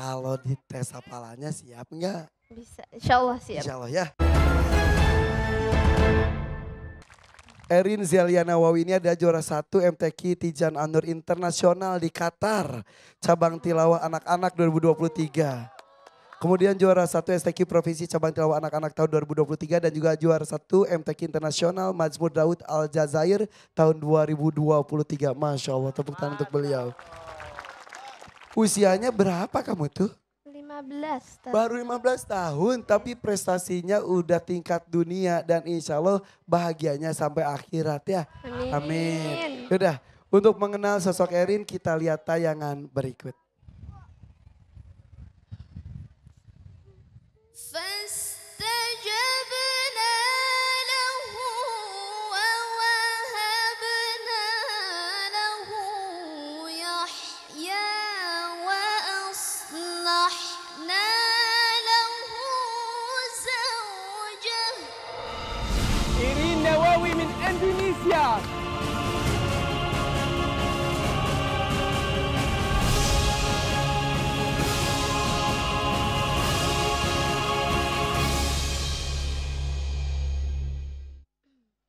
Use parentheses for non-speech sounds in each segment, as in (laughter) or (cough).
Kalau di tes apalanya siap enggak? Bisa, insya Allah siap. Insya Allah ya. Erin Zeliana Wawi ini ada juara satu MTQ Tijan Anur Internasional di Qatar. Cabang Tilawah Anak-Anak 2023. Kemudian juara satu STQ Provinsi Cabang Tilawah Anak-Anak tahun 2023 dan juga juara satu MTQ Internasional Majmur Daud Al Aljazair tahun 2023. Masya Allah, tepuk tangan untuk beliau. Usianya berapa kamu tuh? 15 tahun. Baru 15 tahun tapi prestasinya udah tingkat dunia dan insya Allah bahagianya sampai akhirat ya. Amin. Amin. Udah untuk mengenal sosok Erin kita lihat tayangan berikut. First.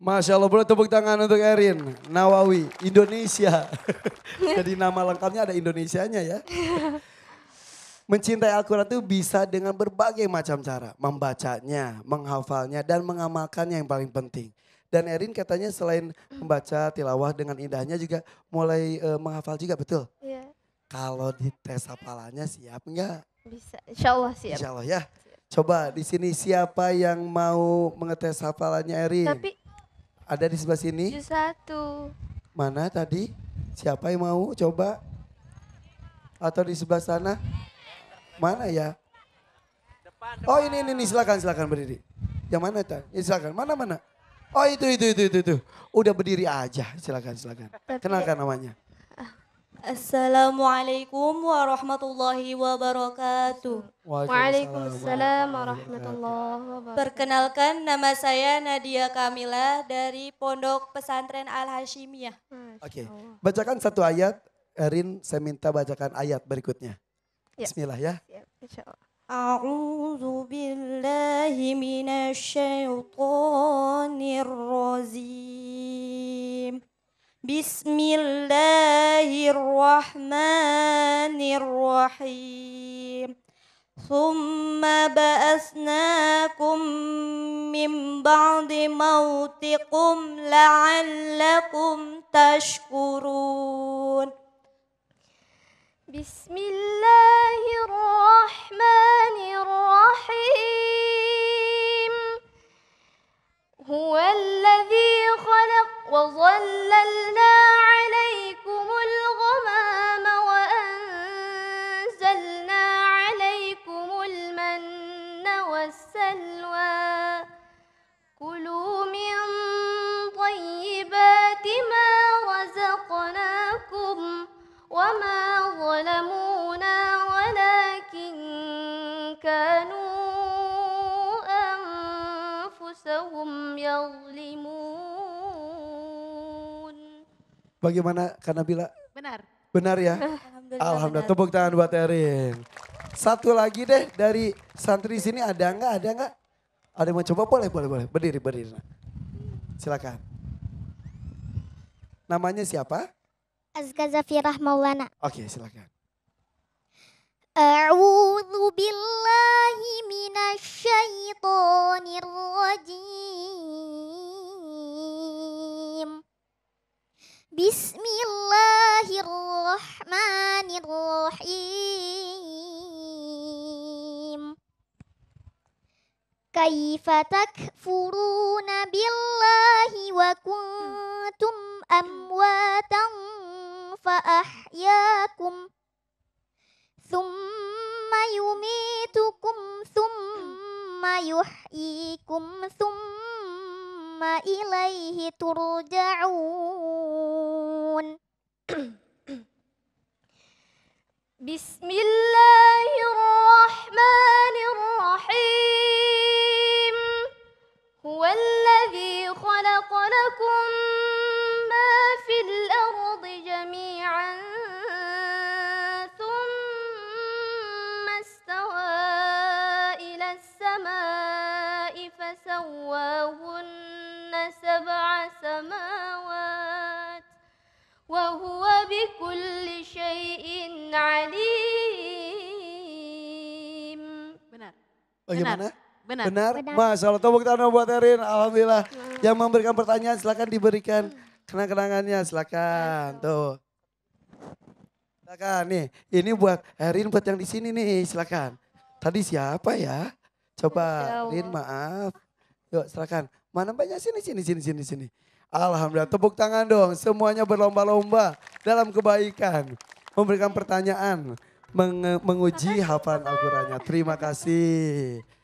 Masya Allah, boleh tepuk tangan untuk Erin, Nawawi, Indonesia. (laughs) Jadi nama lengkapnya ada Indonesianya ya. (laughs) Mencintai Al-Quran itu bisa dengan berbagai macam cara. Membacanya, menghafalnya, dan mengamalkannya yang paling penting. Dan Erin katanya selain membaca tilawah dengan indahnya juga mulai uh, menghafal juga, betul? Iya. Kalau di tes hafalannya siap enggak? Bisa, insya Allah siap. Insya Allah ya. Coba di sini siapa yang mau mengetes hafalannya Erin? Tapi ada di sebelah sini? satu. Mana tadi? Siapa yang mau coba? Atau di sebelah sana? Mana ya? Oh ini ini, ini. silakan silakan berdiri. Yang mana ta? Ya, silakan. Mana mana? Oh itu itu itu itu itu. Udah berdiri aja. Silakan silakan. Kenalkan namanya. Assalamualaikum warahmatullahi wabarakatuh. Waalaikumsalam warahmatullahi wabarakatuh. Perkenalkan nama saya Nadia Kamila dari Pondok Pesantren Al Hashimiyah. Oke, okay. bacakan satu ayat. Erin, saya minta bacakan ayat berikutnya. Ya. Bismillah ya. ya A'udzu billahi minasyaitonir rajim. Bismillah الرحمن الرحيم ثم بأسناكم من بعد موتكم لعلكم تشكرون بسم الله الرحمن الرحيم Bagaimana karena bila? Benar. Benar ya? Alhamdulillah. Alhamdulillah. Tepuk tangan buat Erin. Satu lagi deh dari santri sini ada nggak? Ada nggak? Ada yang mau coba? Boleh, boleh, boleh. Berdiri, berdiri. Silakan. Namanya siapa? Azka Zafirah Maulana. Oke, silakan. A'udzu billah كيف تكفرون بالله وكنتم أمواتا فأحياكم ثم يميتكم ثم يحييكم ثم إليه ترجعون بسم الله الرحمن الرحيم خلق لكم ما في الأرض جميعا ثم استوى إلى السماء فسواهن سبع سماوات وهو بكل شيء عليم benar benar benar, benar. benar. Masya Allah, tepuk tangan buat Erin, Alhamdulillah. Yang memberikan pertanyaan silakan diberikan kenang-kenangannya silakan. Tuh. Silakan nih. Ini buat Erin buat yang di sini nih silakan. Tadi siapa ya? Coba Erin maaf. Yuk silakan. Mana banyak sini sini sini sini sini. Alhamdulillah tepuk tangan dong. Semuanya berlomba-lomba dalam kebaikan. Memberikan pertanyaan, meng menguji hafalan Al-Qur'annya. Terima kasih.